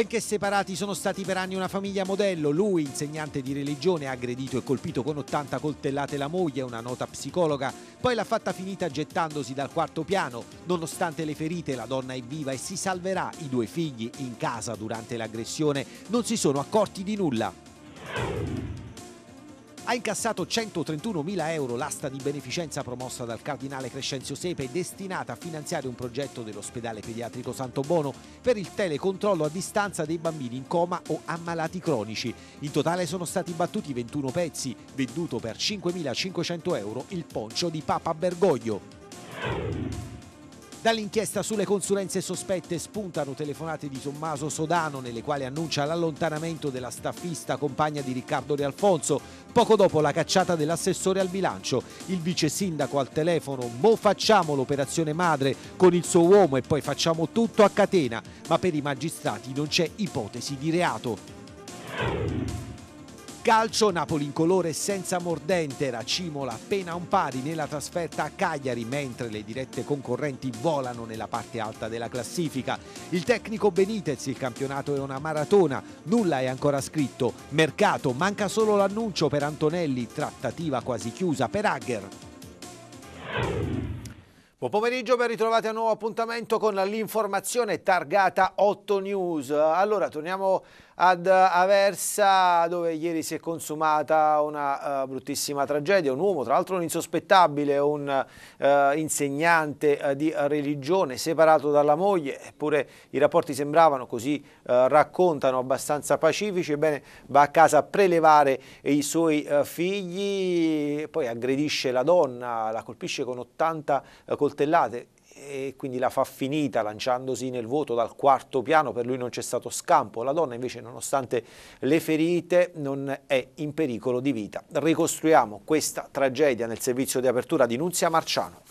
Benché separati sono stati per anni una famiglia modello, lui, insegnante di religione, ha aggredito e colpito con 80 coltellate la moglie, una nota psicologa, poi l'ha fatta finita gettandosi dal quarto piano. Nonostante le ferite la donna è viva e si salverà, i due figli in casa durante l'aggressione non si sono accorti di nulla ha incassato 131.000 euro l'asta di beneficenza promossa dal cardinale Crescenzio Sepe destinata a finanziare un progetto dell'ospedale pediatrico Santo Bono per il telecontrollo a distanza dei bambini in coma o ammalati cronici. In totale sono stati battuti 21 pezzi, venduto per 5.500 euro il poncio di Papa Bergoglio. Dall'inchiesta sulle consulenze sospette spuntano telefonate di Tommaso Sodano nelle quali annuncia l'allontanamento della staffista compagna di Riccardo De Alfonso, poco dopo la cacciata dell'assessore al bilancio. Il vice sindaco al telefono, mo facciamo l'operazione madre con il suo uomo e poi facciamo tutto a catena, ma per i magistrati non c'è ipotesi di reato. Calcio, Napoli in colore senza mordente, racimola appena un pari nella trasferta a Cagliari, mentre le dirette concorrenti volano nella parte alta della classifica. Il tecnico Benitez, il campionato è una maratona, nulla è ancora scritto. Mercato, manca solo l'annuncio per Antonelli, trattativa quasi chiusa per Agger. Buon pomeriggio, ben ritrovati a un nuovo appuntamento con l'informazione targata 8 News. Allora, torniamo ad Aversa dove ieri si è consumata una uh, bruttissima tragedia, un uomo tra l'altro un insospettabile, un uh, insegnante uh, di religione separato dalla moglie, eppure i rapporti sembravano, così raccontano, abbastanza pacifici, ebbene va a casa a prelevare i suoi figli, poi aggredisce la donna, la colpisce con 80 coltellate e quindi la fa finita lanciandosi nel vuoto dal quarto piano, per lui non c'è stato scampo, la donna invece nonostante le ferite non è in pericolo di vita. Ricostruiamo questa tragedia nel servizio di apertura di Nunzia Marciano.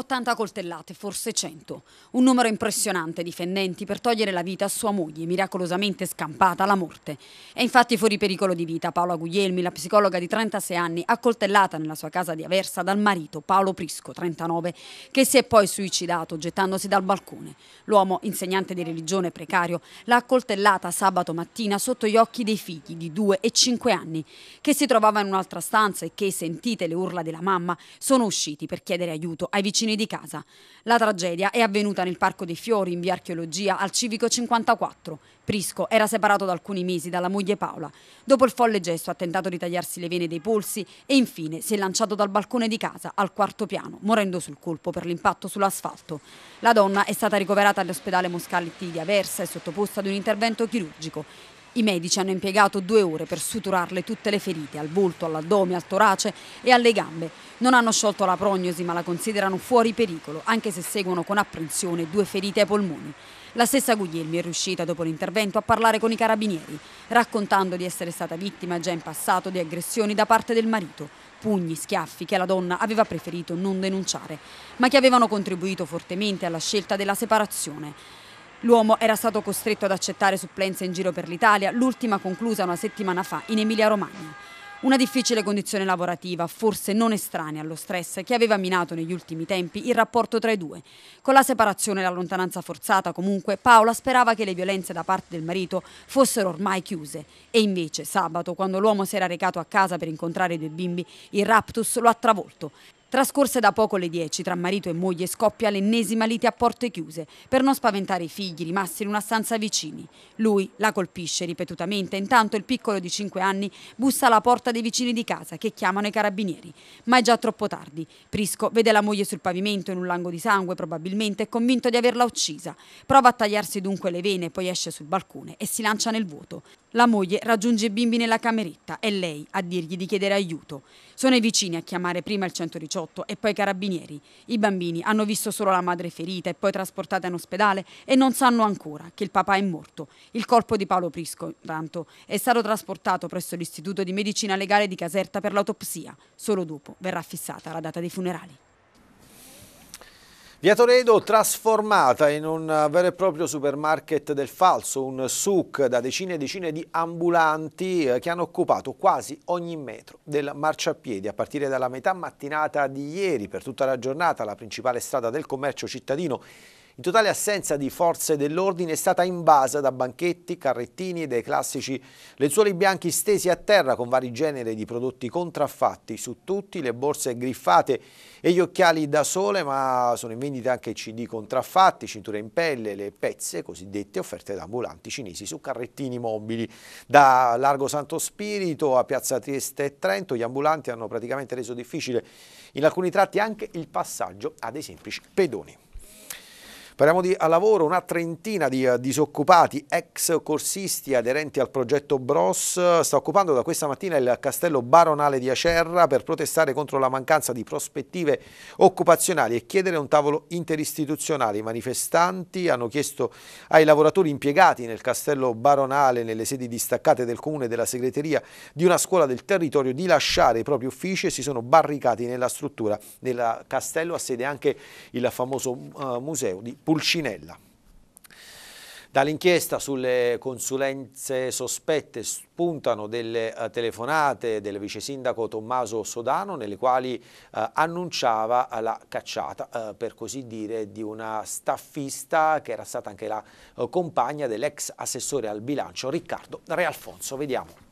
80 coltellate, forse 100. Un numero impressionante di fendenti per togliere la vita a sua moglie, miracolosamente scampata alla morte. È infatti fuori pericolo di vita Paola Guglielmi, la psicologa di 36 anni, accoltellata nella sua casa di Aversa dal marito Paolo Prisco, 39, che si è poi suicidato gettandosi dal balcone. L'uomo, insegnante di religione precario, l'ha accoltellata sabato mattina sotto gli occhi dei figli di 2 e 5 anni, che si trovava in un'altra stanza e che, sentite le urla della mamma, sono usciti per chiedere aiuto ai vicini vicini di casa. La tragedia è avvenuta nel Parco dei Fiori, in via Archeologia, al civico 54. Prisco era separato da alcuni mesi dalla moglie Paola. Dopo il folle gesto ha tentato di tagliarsi le vene dei polsi e infine si è lanciato dal balcone di casa al quarto piano, morendo sul colpo per l'impatto sull'asfalto. La donna è stata ricoverata all'ospedale Moscaletti di Aversa e sottoposta ad un intervento chirurgico. I medici hanno impiegato due ore per suturarle tutte le ferite, al volto, all'addome, al torace e alle gambe. Non hanno sciolto la prognosi ma la considerano fuori pericolo, anche se seguono con apprensione due ferite ai polmoni. La stessa Guglielmi è riuscita dopo l'intervento a parlare con i carabinieri, raccontando di essere stata vittima già in passato di aggressioni da parte del marito, pugni, schiaffi che la donna aveva preferito non denunciare, ma che avevano contribuito fortemente alla scelta della separazione. L'uomo era stato costretto ad accettare supplenze in giro per l'Italia, l'ultima conclusa una settimana fa in Emilia-Romagna. Una difficile condizione lavorativa, forse non estranea allo stress, che aveva minato negli ultimi tempi il rapporto tra i due. Con la separazione e la lontananza forzata, comunque, Paola sperava che le violenze da parte del marito fossero ormai chiuse. E invece, sabato, quando l'uomo si era recato a casa per incontrare i due bimbi, il raptus lo ha travolto. Trascorse da poco le 10 tra marito e moglie scoppia l'ennesima lite a porte chiuse per non spaventare i figli rimasti in una stanza vicini. Lui la colpisce ripetutamente, intanto il piccolo di 5 anni bussa alla porta dei vicini di casa che chiamano i carabinieri, ma è già troppo tardi. Prisco vede la moglie sul pavimento in un lango di sangue, probabilmente è convinto di averla uccisa. Prova a tagliarsi dunque le vene, poi esce sul balcone e si lancia nel vuoto. La moglie raggiunge i bimbi nella cameretta, e lei a dirgli di chiedere aiuto. Sono i vicini a chiamare prima il 118 poliziotto e poi i carabinieri. I bambini hanno visto solo la madre ferita e poi trasportata in ospedale e non sanno ancora che il papà è morto. Il corpo di Paolo Prisco, intanto, è stato trasportato presso l'Istituto di Medicina Legale di Caserta per l'autopsia. Solo dopo verrà fissata la data dei funerali. Via Toledo trasformata in un vero e proprio supermarket del falso, un souk da decine e decine di ambulanti eh, che hanno occupato quasi ogni metro del marciapiedi a partire dalla metà mattinata di ieri per tutta la giornata la principale strada del commercio cittadino in totale assenza di forze dell'ordine è stata invasa da banchetti, carrettini e dai classici lenzuoli bianchi stesi a terra con vari generi di prodotti contraffatti su tutti, le borse griffate e gli occhiali da sole, ma sono in vendita anche CD contraffatti, cinture in pelle, le pezze cosiddette offerte da ambulanti cinesi su carrettini mobili. Da Largo Santo Spirito a Piazza Trieste e Trento gli ambulanti hanno praticamente reso difficile in alcuni tratti anche il passaggio a dei semplici pedoni. Parliamo di a lavoro, una trentina di eh, disoccupati, ex corsisti aderenti al progetto Bros, sta occupando da questa mattina il castello baronale di Acerra per protestare contro la mancanza di prospettive occupazionali e chiedere un tavolo interistituzionale. I manifestanti hanno chiesto ai lavoratori impiegati nel castello baronale, nelle sedi distaccate del comune e della segreteria di una scuola del territorio di lasciare i propri uffici e si sono barricati nella struttura. Nel castello ha sede anche il famoso uh, museo di Pulcinella. Dall'inchiesta sulle consulenze sospette spuntano delle eh, telefonate del vice sindaco Tommaso Sodano nelle quali eh, annunciava la cacciata, eh, per così dire, di una staffista che era stata anche la eh, compagna dell'ex assessore al bilancio Riccardo Re Alfonso. Vediamo.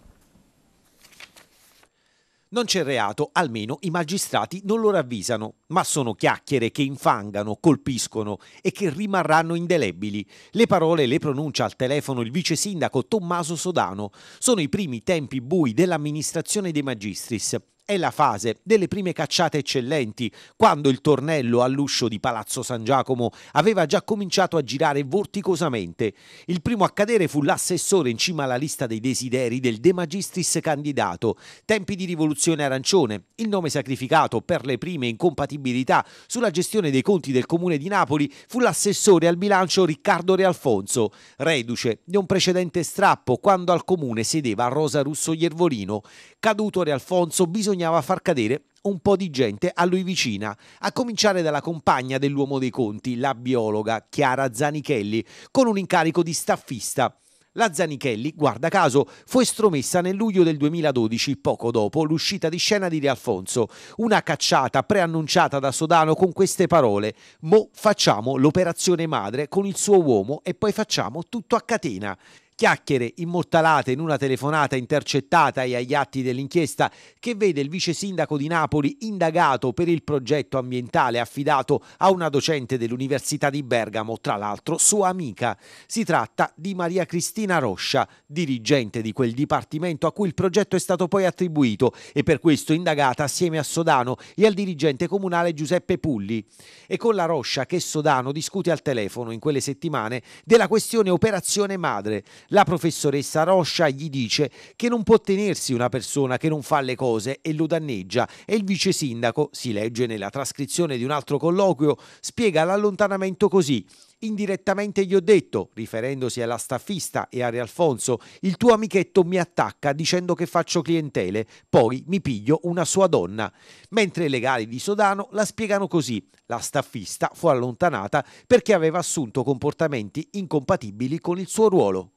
Non c'è reato, almeno i magistrati non lo ravvisano, ma sono chiacchiere che infangano, colpiscono e che rimarranno indelebili. Le parole le pronuncia al telefono il vice sindaco Tommaso Sodano. Sono i primi tempi bui dell'amministrazione dei magistris è la fase delle prime cacciate eccellenti, quando il tornello all'uscio di Palazzo San Giacomo aveva già cominciato a girare vorticosamente. Il primo a cadere fu l'assessore in cima alla lista dei desideri del De Magistris candidato, tempi di rivoluzione arancione, il nome sacrificato per le prime incompatibilità sulla gestione dei conti del comune di Napoli fu l'assessore al bilancio Riccardo Realfonso, reduce di un precedente strappo quando al comune sedeva Rosa Russo Iervolino. Caduto Realfonso bisogna bisognava far cadere un po' di gente a lui vicina, a cominciare dalla compagna dell'uomo dei conti, la biologa Chiara Zanichelli, con un incarico di staffista. La Zanichelli, guarda caso, fu estromessa nel luglio del 2012, poco dopo l'uscita di scena di Re Alfonso. Una cacciata preannunciata da Sodano con queste parole: Mo facciamo l'operazione madre con il suo uomo e poi facciamo tutto a catena. Chiacchiere immortalate in una telefonata intercettata e agli atti dell'inchiesta che vede il vice sindaco di Napoli indagato per il progetto ambientale affidato a una docente dell'Università di Bergamo, tra l'altro sua amica. Si tratta di Maria Cristina Roscia, dirigente di quel dipartimento a cui il progetto è stato poi attribuito e per questo indagata assieme a Sodano e al dirigente comunale Giuseppe Pulli. E con la Roscia che Sodano discute al telefono in quelle settimane della questione operazione madre. La professoressa Roscia gli dice che non può tenersi una persona che non fa le cose e lo danneggia e il vice sindaco, si legge nella trascrizione di un altro colloquio, spiega l'allontanamento così. Indirettamente gli ho detto, riferendosi alla staffista e a Re Alfonso, il tuo amichetto mi attacca dicendo che faccio clientele, poi mi piglio una sua donna. Mentre i legali di Sodano la spiegano così. La staffista fu allontanata perché aveva assunto comportamenti incompatibili con il suo ruolo.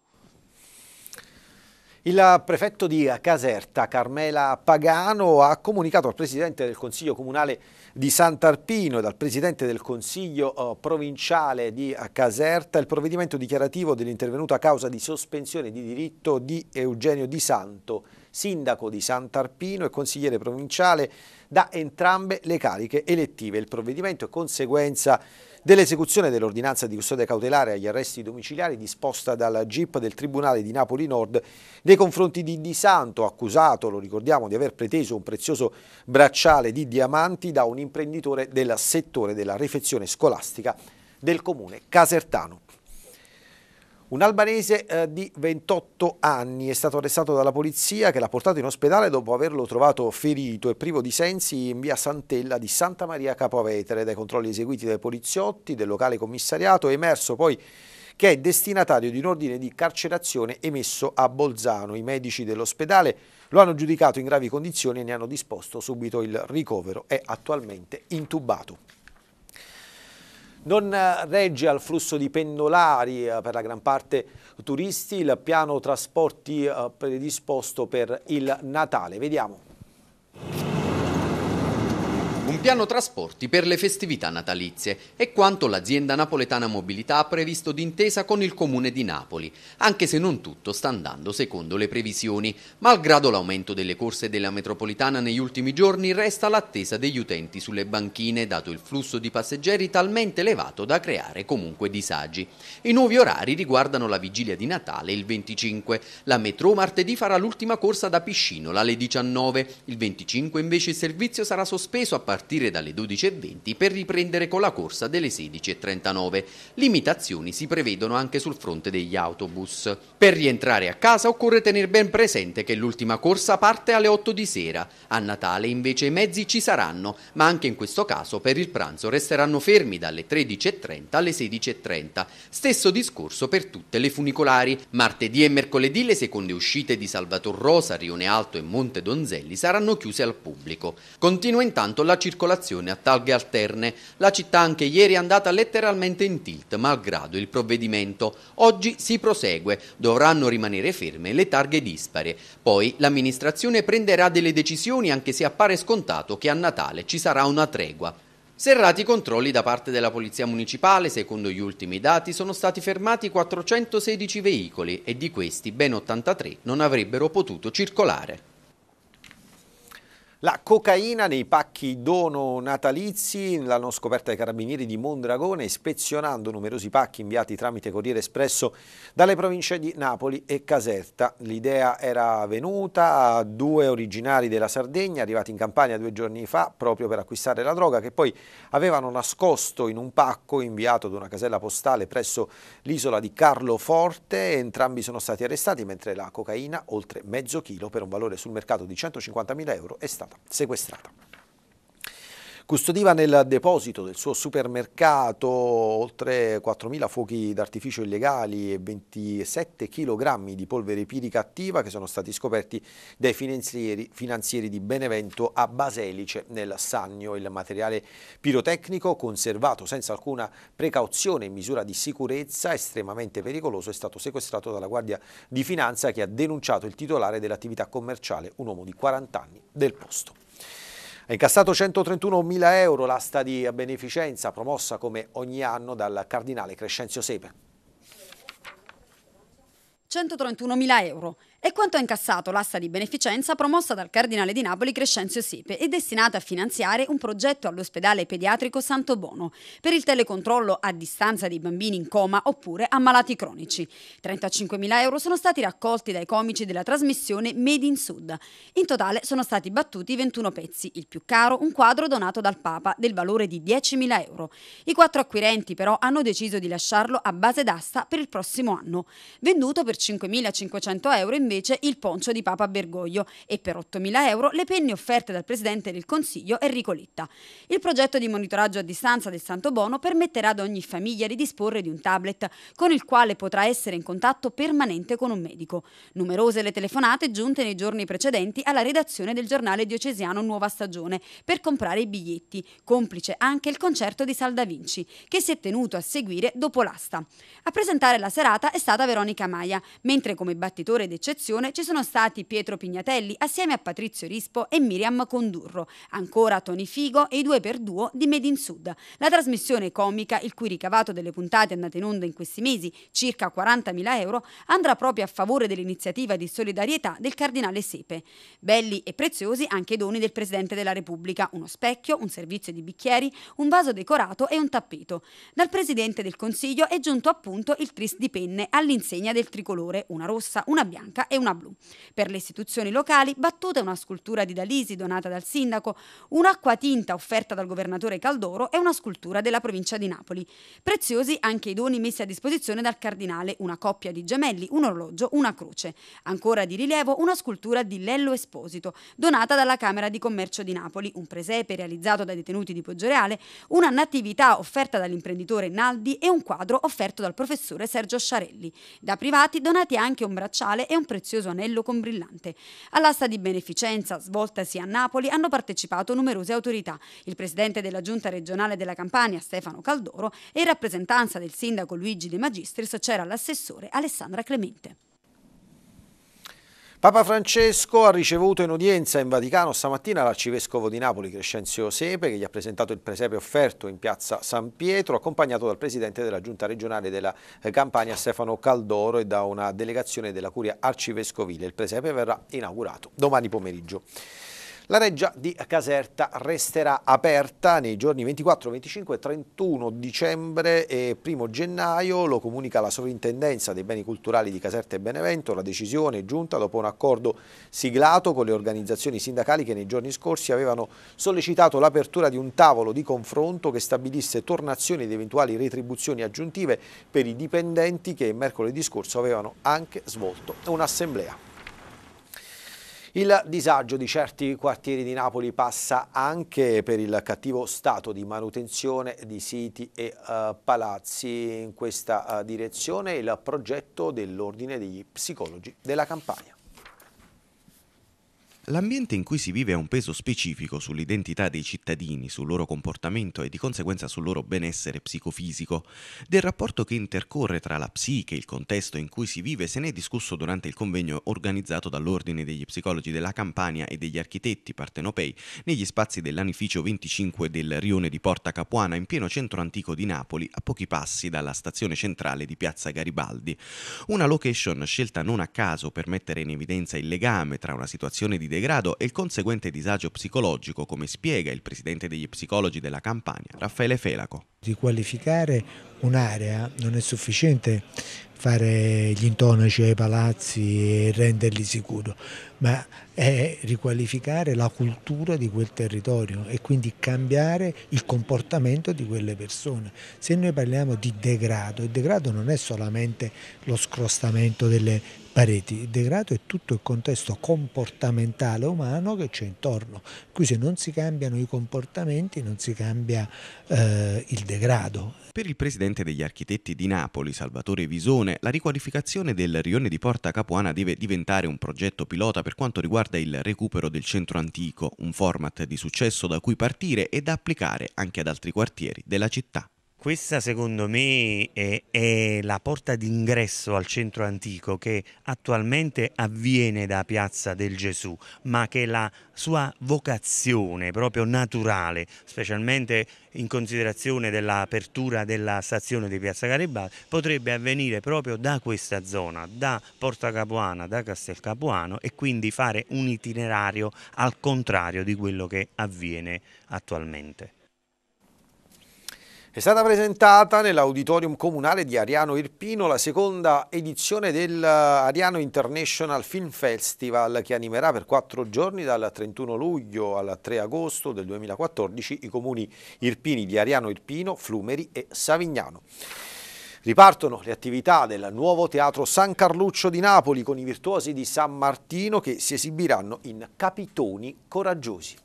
Il prefetto di Caserta, Carmela Pagano, ha comunicato al Presidente del Consiglio Comunale di Sant'Arpino e al Presidente del Consiglio eh, Provinciale di Caserta il provvedimento dichiarativo dell'intervenuta causa di sospensione di diritto di Eugenio Di Santo sindaco di Sant'Arpino e consigliere provinciale da entrambe le cariche elettive. Il provvedimento è conseguenza dell'esecuzione dell'ordinanza di custodia cautelare agli arresti domiciliari disposta dalla GIP del Tribunale di Napoli Nord nei confronti di Di Santo, accusato, lo ricordiamo, di aver preteso un prezioso bracciale di diamanti da un imprenditore del settore della refezione scolastica del comune casertano. Un albanese eh, di 28 anni è stato arrestato dalla polizia che l'ha portato in ospedale dopo averlo trovato ferito e privo di sensi in via Santella di Santa Maria Capovetere. Dai controlli eseguiti dai poliziotti del locale commissariato è emerso poi che è destinatario di un ordine di carcerazione emesso a Bolzano. I medici dell'ospedale lo hanno giudicato in gravi condizioni e ne hanno disposto subito il ricovero. È attualmente intubato. Non eh, regge al flusso di pendolari eh, per la gran parte turisti il piano trasporti eh, predisposto per il Natale. Vediamo. Un piano trasporti per le festività natalizie è quanto l'azienda napoletana Mobilità ha previsto d'intesa con il Comune di Napoli, anche se non tutto sta andando secondo le previsioni. Malgrado l'aumento delle corse della metropolitana negli ultimi giorni, resta l'attesa degli utenti sulle banchine, dato il flusso di passeggeri talmente elevato da creare comunque disagi. I nuovi orari riguardano la vigilia di Natale il 25, la metro martedì farà l'ultima corsa da Piscinola alle 19, il 25 invece il servizio sarà sospeso a partire partire dalle 12.20 per riprendere con la corsa delle 16.39. Limitazioni si prevedono anche sul fronte degli autobus. Per rientrare a casa occorre tenere ben presente che l'ultima corsa parte alle 8 di sera. A Natale invece i mezzi ci saranno, ma anche in questo caso per il pranzo resteranno fermi dalle 13.30 alle 16.30. Stesso discorso per tutte le funicolari. Martedì e mercoledì le seconde uscite di Salvator Rosa, Rione Alto e Monte Donzelli saranno chiuse al pubblico. Continua intanto la città circolazione a talghe alterne. La città anche ieri è andata letteralmente in tilt, malgrado il provvedimento. Oggi si prosegue, dovranno rimanere ferme le targhe dispare. Poi l'amministrazione prenderà delle decisioni anche se appare scontato che a Natale ci sarà una tregua. Serrati i controlli da parte della Polizia Municipale, secondo gli ultimi dati sono stati fermati 416 veicoli e di questi ben 83 non avrebbero potuto circolare. La cocaina nei pacchi dono natalizi l'hanno scoperta i carabinieri di Mondragone ispezionando numerosi pacchi inviati tramite Corriere Espresso dalle province di Napoli e Caserta. L'idea era venuta a due originari della Sardegna arrivati in Campania due giorni fa proprio per acquistare la droga che poi avevano nascosto in un pacco inviato da una casella postale presso l'isola di Carloforte. Entrambi sono stati arrestati mentre la cocaina, oltre mezzo chilo per un valore sul mercato di 150.000 euro, è stata sequestrata. Custodiva nel deposito del suo supermercato oltre 4.000 fuochi d'artificio illegali e 27 kg di polvere pirica attiva che sono stati scoperti dai finanzieri, finanzieri di Benevento a Baselice nel Sannio. Il materiale pirotecnico conservato senza alcuna precauzione e misura di sicurezza estremamente pericoloso è stato sequestrato dalla Guardia di Finanza che ha denunciato il titolare dell'attività commerciale, un uomo di 40 anni del posto. È incassato 131.000 euro l'asta di beneficenza promossa come ogni anno dal cardinale Crescenzio Sepe. 131.000 euro e quanto ha incassato l'asta di beneficenza promossa dal cardinale di Napoli Crescenzio Sepe e destinata a finanziare un progetto all'ospedale pediatrico Santo Bono per il telecontrollo a distanza dei bambini in coma oppure ammalati cronici. 35.000 euro sono stati raccolti dai comici della trasmissione Made in Sud. In totale sono stati battuti 21 pezzi, il più caro un quadro donato dal Papa del valore di 10.000 euro. I quattro acquirenti però hanno deciso di lasciarlo a base d'asta per il prossimo anno, venduto per 5.500 euro in invece il poncio di Papa Bergoglio e per 8.000 euro le penne offerte dal Presidente del Consiglio Enrico Letta. Il progetto di monitoraggio a distanza del Santo Bono permetterà ad ogni famiglia di disporre di un tablet con il quale potrà essere in contatto permanente con un medico. Numerose le telefonate giunte nei giorni precedenti alla redazione del giornale diocesiano Nuova Stagione per comprare i biglietti, complice anche il concerto di Salda Vinci, che si è tenuto a seguire dopo l'asta. A presentare la serata è stata Veronica Maia, mentre come battitore d'eccezione associazione ci sono stati Pietro Pignatelli assieme a Patrizio Rispo e Miriam Condurro, ancora Tony Figo e i due per duo di Made in Sud. La trasmissione comica, il cui ricavato delle puntate andate in onda in questi mesi, circa 40.000 euro, andrà proprio a favore dell'iniziativa di solidarietà del cardinale Sepe. Belli e preziosi anche i doni del Presidente della Repubblica, uno specchio, un servizio di bicchieri, un vaso decorato e un tappeto. Dal Presidente del Consiglio è giunto appunto il tris di penne all'insegna del tricolore, una rossa, una bianca e una blu. Per le istituzioni locali, battuta una scultura di Dalisi donata dal sindaco, un'acquatinta offerta dal governatore Caldoro e una scultura della provincia di Napoli. Preziosi anche i doni messi a disposizione dal cardinale, una coppia di gemelli, un orologio, una croce. Ancora di rilievo una scultura di Lello Esposito, donata dalla Camera di Commercio di Napoli, un presepe realizzato dai detenuti di Poggioreale, una natività offerta dall'imprenditore Naldi e un quadro offerto dal professore Sergio Sciarelli. Da privati donati anche un bracciale e un presepe prezioso anello con brillante. All'asta di beneficenza, svoltasi a Napoli, hanno partecipato numerose autorità. Il presidente della giunta regionale della Campania, Stefano Caldoro, e in rappresentanza del sindaco Luigi De Magistris c'era l'assessore Alessandra Clemente. Papa Francesco ha ricevuto in udienza in Vaticano stamattina l'arcivescovo di Napoli Crescenzio Sepe che gli ha presentato il presepe offerto in piazza San Pietro accompagnato dal presidente della giunta regionale della eh, Campania Stefano Caldoro e da una delegazione della curia arcivescovile. Il presepe verrà inaugurato domani pomeriggio. La reggia di Caserta resterà aperta nei giorni 24, 25 31 dicembre e 1 gennaio, lo comunica la Sovrintendenza dei Beni Culturali di Caserta e Benevento, la decisione è giunta dopo un accordo siglato con le organizzazioni sindacali che nei giorni scorsi avevano sollecitato l'apertura di un tavolo di confronto che stabilisse tornazioni ed eventuali retribuzioni aggiuntive per i dipendenti che mercoledì scorso avevano anche svolto un'assemblea. Il disagio di certi quartieri di Napoli passa anche per il cattivo stato di manutenzione di siti e uh, palazzi. In questa uh, direzione il progetto dell'Ordine degli Psicologi della Campania. L'ambiente in cui si vive ha un peso specifico sull'identità dei cittadini, sul loro comportamento e di conseguenza sul loro benessere psicofisico. Del rapporto che intercorre tra la psiche e il contesto in cui si vive se ne è discusso durante il convegno organizzato dall'Ordine degli Psicologi della Campania e degli Architetti Partenopei negli spazi dell'anificio 25 del rione di Porta Capuana in pieno centro antico di Napoli, a pochi passi dalla stazione centrale di Piazza Garibaldi. Una location scelta non a caso per mettere in evidenza il legame tra una situazione di degrado e il conseguente disagio psicologico, come spiega il presidente degli psicologi della Campania, Raffaele Felaco. Di qualificare un'area non è sufficiente fare gli intonaci ai palazzi e renderli sicuri, ma è riqualificare la cultura di quel territorio e quindi cambiare il comportamento di quelle persone. Se noi parliamo di degrado, il degrado non è solamente lo scrostamento delle pareti. Il degrado è tutto il contesto comportamentale umano che c'è intorno. Qui se non si cambiano i comportamenti non si cambia eh, il degrado. Per il presidente degli architetti di Napoli, Salvatore Visone, la riqualificazione del rione di Porta Capuana deve diventare un progetto pilota per quanto riguarda il recupero del centro antico, un format di successo da cui partire e da applicare anche ad altri quartieri della città. Questa secondo me è, è la porta d'ingresso al centro antico che attualmente avviene da Piazza del Gesù, ma che la sua vocazione proprio naturale, specialmente in considerazione dell'apertura della stazione di Piazza Garibaldi, potrebbe avvenire proprio da questa zona, da Porta Capuana, da Castel Capuano e quindi fare un itinerario al contrario di quello che avviene attualmente. È stata presentata nell'auditorium comunale di Ariano Irpino la seconda edizione del eh, Ariano International Film Festival che animerà per quattro giorni dal 31 luglio al 3 agosto del 2014 i comuni irpini di Ariano Irpino, Flumeri e Savignano. Ripartono le attività del nuovo teatro San Carluccio di Napoli con i virtuosi di San Martino che si esibiranno in Capitoni Coraggiosi.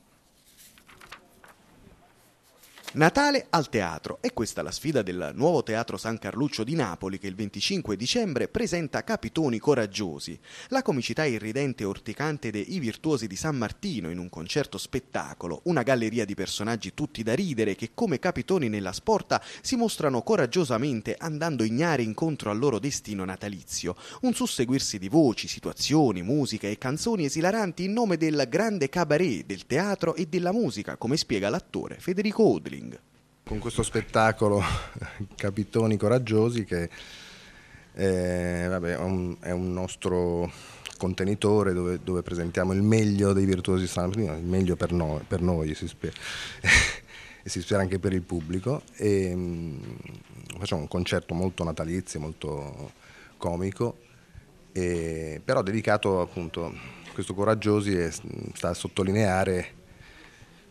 Natale al teatro. E questa è la sfida del nuovo Teatro San Carluccio di Napoli che il 25 dicembre presenta Capitoni coraggiosi. La comicità irridente e orticante dei I virtuosi di San Martino in un concerto spettacolo, una galleria di personaggi tutti da ridere che come capitoni nella sporta si mostrano coraggiosamente andando ignari incontro al loro destino natalizio. Un susseguirsi di voci, situazioni, musica e canzoni esilaranti in nome del grande cabaret, del teatro e della musica, come spiega l'attore Federico Odling. King. Con questo spettacolo Capitoni Coraggiosi che eh, vabbè, un, è un nostro contenitore dove, dove, presentiamo il meglio dei virtuosi stampino, il meglio per noi, per noi si spera. e si spera anche per il pubblico. E, mh, mm, facciamo un concerto molto natalizio, molto comico, e, però dedicato appunto a questo coraggiosi e mm, sta a sottolineare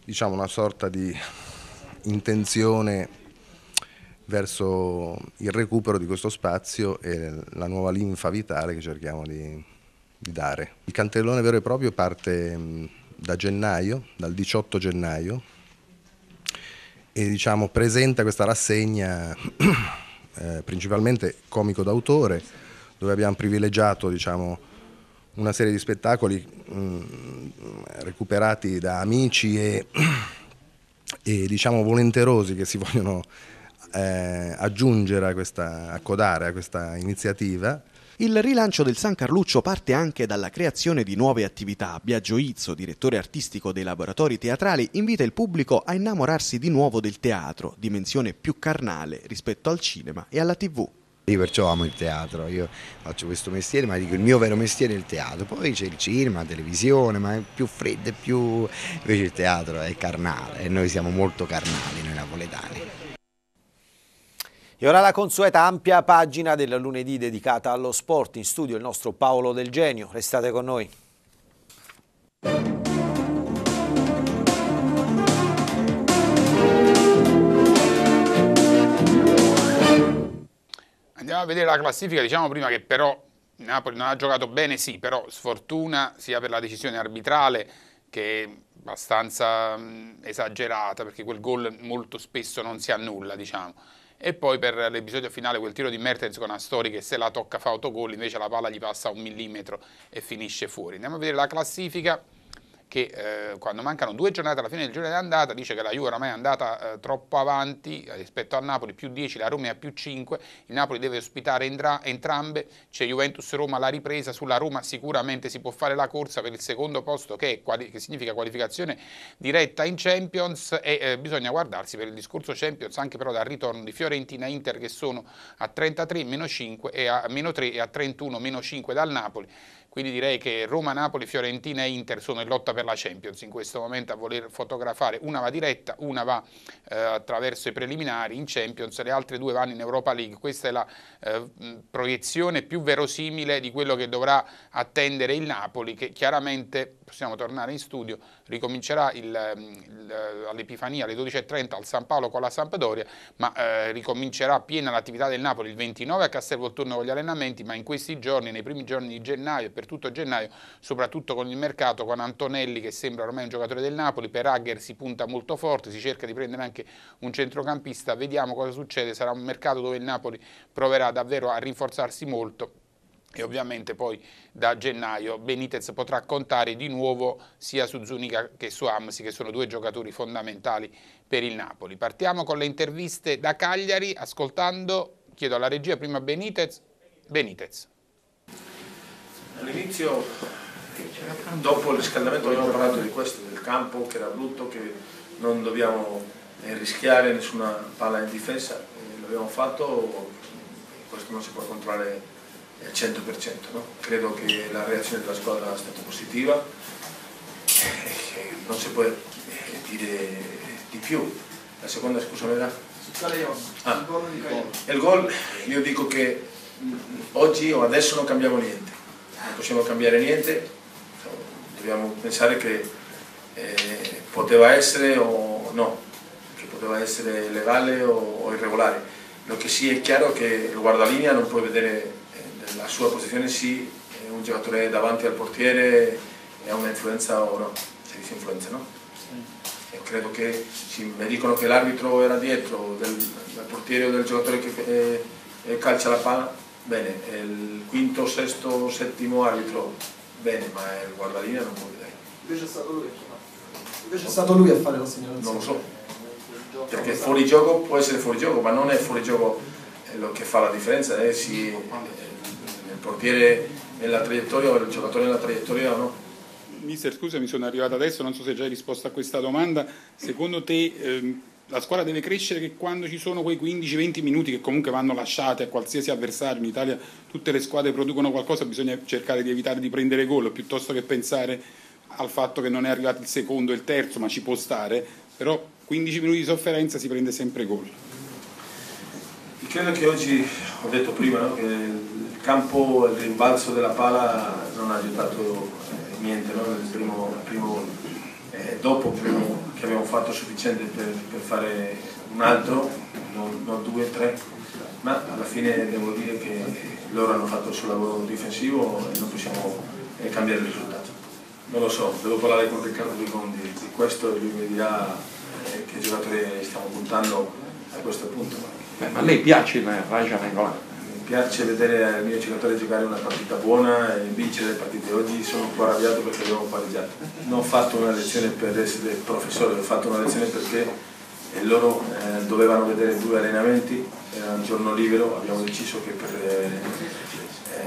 diciamo, una sorta di intenzione verso il recupero di questo spazio e la nuova linfa vitale che cerchiamo di, di dare. Il cantellone vero e proprio parte mm, da gennaio, dal 18 gennaio, e diciamo, presenta questa rassegna eh, principalmente comico d'autore, dove abbiamo privilegiato diciamo, una serie di spettacoli mh, mm, recuperati da amici e e diciamo volenterosi che si vogliono eh, aggiungere a questa, accodare a questa iniziativa. Il rilancio del San Carluccio parte anche dalla creazione di nuove attività. Biagio Izzo, direttore artistico dei laboratori teatrali, invita il pubblico a innamorarsi di nuovo del teatro, dimensione più carnale rispetto al cinema e alla tv. Io perciò amo il teatro, io faccio questo mestiere, ma dico il mio vero mestiere è il teatro, poi c'è il cinema, la televisione, ma è più fredda, è più... invece il teatro è carnale e noi siamo molto carnali, noi napoletani. E ora la consueta ampia pagina del lunedì dedicata allo sport, in studio il nostro Paolo Del Genio, restate con noi. Andiamo a vedere la classifica, diciamo prima che però Napoli non ha giocato bene, sì, però sfortuna sia per la decisione arbitrale che è abbastanza mh, esagerata perché quel gol molto spesso non si annulla, diciamo. E poi per l'episodio finale quel tiro di Mertens con Astori che se la tocca fa autogol, invece la palla gli passa un millimetro e finisce fuori. Andiamo a vedere la classifica che eh, quando mancano due giornate alla fine del giro d'andata dice che la Juve oramai è andata eh, troppo avanti eh, rispetto al Napoli più 10, la Roma è a più 5, il Napoli deve ospitare entrambe, c'è Juventus-Roma la ripresa, sulla Roma sicuramente si può fare la corsa per il secondo posto che, quali che significa qualificazione diretta in Champions e eh, bisogna guardarsi per il discorso Champions anche però dal ritorno di Fiorentina Inter che sono a 33 5 e a meno 3 e a 31 5 dal Napoli quindi direi che Roma, Napoli, Fiorentina e Inter sono in lotta per la Champions in questo momento a voler fotografare. Una va diretta, una va eh, attraverso i preliminari in Champions, le altre due vanno in Europa League. Questa è la eh, proiezione più verosimile di quello che dovrà attendere il Napoli che chiaramente possiamo tornare in studio, ricomincerà mm, eh, all'Epifania alle 12.30 al San Paolo con la Sampdoria, ma eh, ricomincerà piena l'attività del Napoli il 29 a Castel con gli allenamenti, ma in questi giorni, nei primi giorni di gennaio e per tutto gennaio, soprattutto con il mercato, con Antonelli che sembra ormai un giocatore del Napoli, per Agger si punta molto forte, si cerca di prendere anche un centrocampista, vediamo cosa succede, sarà un mercato dove il Napoli proverà davvero a rinforzarsi molto e ovviamente poi da gennaio Benitez potrà contare di nuovo sia su Zuniga che su Amsi che sono due giocatori fondamentali per il Napoli. Partiamo con le interviste da Cagliari ascoltando, chiedo alla regia prima Benitez, Benitez. All'inizio dopo il riscaldamento abbiamo parlato di questo, del campo che era brutto, che non dobbiamo eh, rischiare nessuna palla in difesa, l'abbiamo fatto, questo non si può controllare al eh, 100%. No? Credo che la reazione della squadra sia stata positiva, eh, non si può eh, dire di più. La seconda scusa era? Ah, gol, il gol io dico che mm, oggi o adesso non cambiamo niente, non possiamo cambiare niente, dobbiamo pensare che eh, poteva essere o no, che poteva essere legale o, o irregolare. Lo che sì è chiaro è che il guardalinea non può vedere la sua posizione sì, è un giocatore davanti al portiere e ha un'influenza o no, si dice influenza no? Sì. credo che se mi dicono che l'arbitro era dietro del, del, portiere o del giocatore che eh, eh calcia la palla, bene, il quinto, sesto, settimo arbitro, bene, ma il eh, guardalinea non può vedere. Invece è stato lui, Invece è stato lui a fare la segnalazione. Non lo so perché fuori gioco può essere fuori gioco, ma non è fuori gioco eh, lo che fa la differenza, è, si, portiere nella traiettoria o il giocatore nella traiettoria o no. Mister, scusa, mi sono arrivato adesso, non so se hai già risposto a questa domanda. Secondo te ehm, la squadra deve crescere che quando ci sono quei 15-20 minuti che comunque vanno lasciati a qualsiasi avversario, in Italia tutte le squadre producono qualcosa, bisogna cercare di evitare di prendere gol piuttosto che pensare al fatto che non è arrivato il secondo e il terzo, ma ci può stare, però 15 minuti di sofferenza si prende sempre gol. Credo che oggi, ho detto prima, no, che campo il rimbalzo della pala non ha aiutato eh, niente no? nel primo, primo eh, dopo primo, che abbiamo fatto sufficiente per, per fare un altro, non, non, due, tre, ma alla fine devo dire che loro hanno fatto il suo lavoro difensivo e non possiamo eh, cambiare il risultato. Non lo so, devo parlare con Riccardo Bigondi di, questo e lui mi dirà eh, che giocatore stiamo puntando a questo punto. Beh, ma lei piace il Raja Nangolan? piace vedere il mio giocatore giocare una partita buona e vincere le partite. Oggi sono un po' arrabbiato perché abbiamo pareggiato. Non ho fatto una lezione per essere professore, ho fatto una lezione perché eh, loro eh, dovevano vedere due allenamenti, era un giorno libero, abbiamo deciso che per, eh,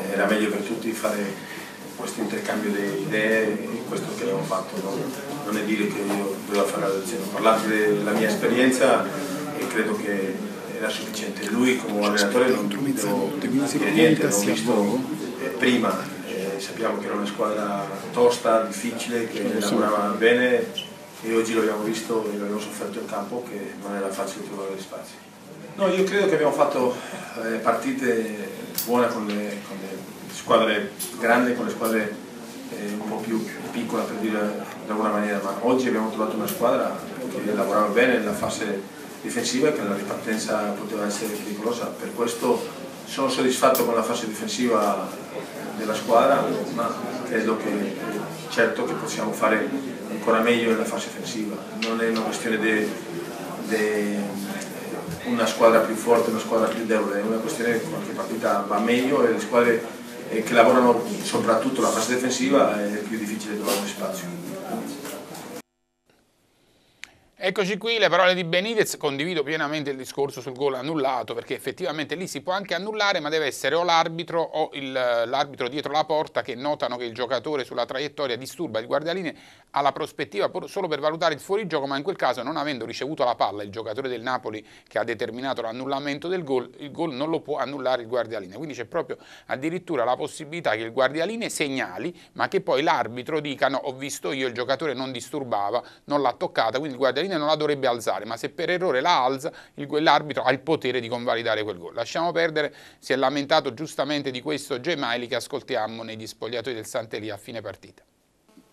eh, era meglio per tutti fare questo intercambio di idee e questo che abbiamo fatto. Non, non è dire che io dovevo fare la lezione, ho parlato della mia esperienza e credo che era sufficiente. Lui come allenatore non, non dire niente, l'ho visto eh, prima, eh, sappiamo che era una squadra tosta, difficile, che lavorava bene e oggi l'abbiamo visto e l'abbiamo sofferto in campo che non era facile trovare gli spazi. No, io credo che abbiamo fatto eh, partite buone con le, con le, squadre grandi, con le squadre eh, un po' più piccole per dire in alguna maniera, ma oggi abbiamo trovato una squadra che lavorava bene nella fase difensiva e che la ripartenza poteva essere pericolosa. Per questo sono soddisfatto con la fase difensiva della squadra, ma credo che certo che possiamo fare ancora meglio nella fase offensiva. Non è una questione di una squadra più forte, una squadra più debole, è una questione che qualche partita va meglio e le squadre eh, che lavorano soprattutto la fase difensiva è più difficile trovare spazio. Eccoci qui le parole di Benitez, condivido pienamente il discorso sul gol annullato perché effettivamente lì si può anche annullare ma deve essere o l'arbitro o l'arbitro dietro la porta che notano che il giocatore sulla traiettoria disturba il guardialine alla prospettiva solo per valutare il fuorigioco ma in quel caso non avendo ricevuto la palla il giocatore del Napoli che ha determinato l'annullamento del gol, il gol non lo può annullare il guardialine quindi c'è proprio addirittura la possibilità che il guardialine segnali ma che poi l'arbitro dica no ho visto io il giocatore non disturbava, non l'ha toccata quindi il guardialine fine non la dovrebbe alzare, ma se per errore la alza, l'arbitro ha il potere di convalidare quel gol. Lasciamo perdere, si è lamentato giustamente di questo Gemaili che ascoltiamo negli spogliatoi del Santeria a fine partita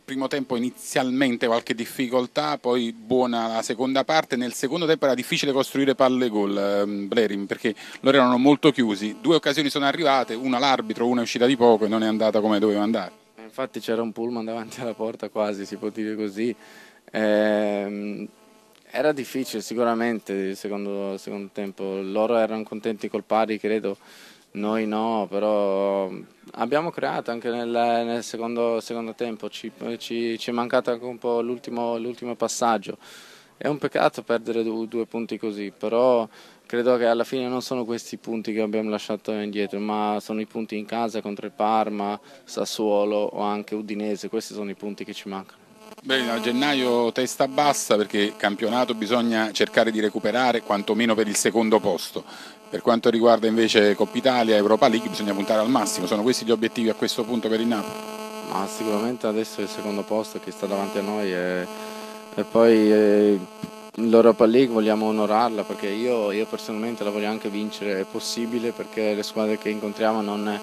primo tempo inizialmente qualche difficoltà, poi buona la seconda parte. Nel secondo tempo era difficile costruire palle gol, ehm, Blerim, perché loro erano molto chiusi. Due occasioni sono arrivate, una all'arbitro, una è uscita di poco e non è andata come doveva andare. Eh, infatti c'era un pullman davanti alla porta quasi, si può dire così. Ehm era difficile sicuramente il secondo, secondo, tempo, loro erano contenti col pari credo, noi no, però abbiamo creato anche nel, nel secondo, secondo, tempo, ci, ci, ci, è mancato anche un po' l'ultimo, l'ultimo passaggio. È un peccato perdere due, due punti così, però credo che alla fine non sono questi i punti che abbiamo lasciato indietro, ma sono i punti in casa contro il Parma, Sassuolo o anche Udinese, questi sono i punti che ci mancano. Beh, a gennaio testa bassa perché campionato bisogna cercare di recuperare quantomeno per il secondo posto. Per quanto riguarda invece Coppa Italia Europa League bisogna puntare al massimo, sono questi gli obiettivi a questo punto per il Napoli? Ma sicuramente adesso il secondo posto che sta davanti a noi e, e poi e eh, l'Europa League vogliamo onorarla perché io, io, personalmente la voglio anche vincere, è possibile perché le squadre che incontriamo non... È,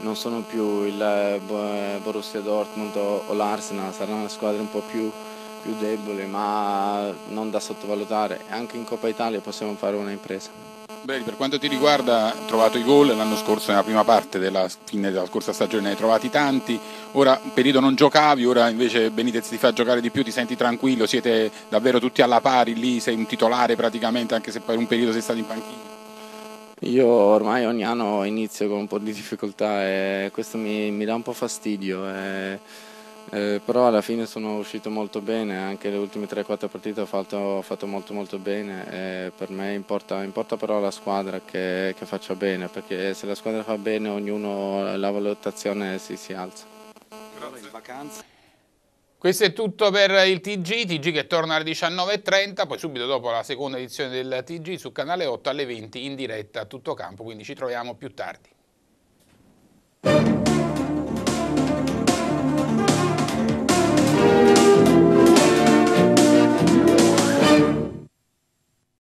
non sono più il eh, eh, Borussia Dortmund o l'Arsenal, saranno una squadra un po' più, più debole ma non da sottovalutare. Anche in Coppa Italia possiamo fare una impresa. Beh, per quanto ti riguarda, hai trovato i gol l'anno scorso nella prima parte della fine della scorsa stagione, ne hai trovati tanti, ora un periodo non giocavi, ora invece Benitez ti fa giocare di più, ti senti tranquillo, siete davvero tutti alla pari lì, sei un titolare praticamente anche se per un periodo sei stato in panchina. Io ormai ogni anno inizio con un po' di difficoltà e questo mi, mi dà un po' fastidio, e, eh. eh, però alla fine sono uscito molto bene, anche le ultime 3-4 partite ho fatto, ho fatto, molto molto bene eh, per me importa, importa, però la squadra che, che, faccia bene, perché se la squadra fa bene ognuno la valutazione si, si alza. Grazie. Questo è tutto per il TG, TG che torna alle 19.30, poi subito dopo la seconda edizione del TG su Canale 8 alle 20 in diretta a tutto campo, quindi ci troviamo più tardi.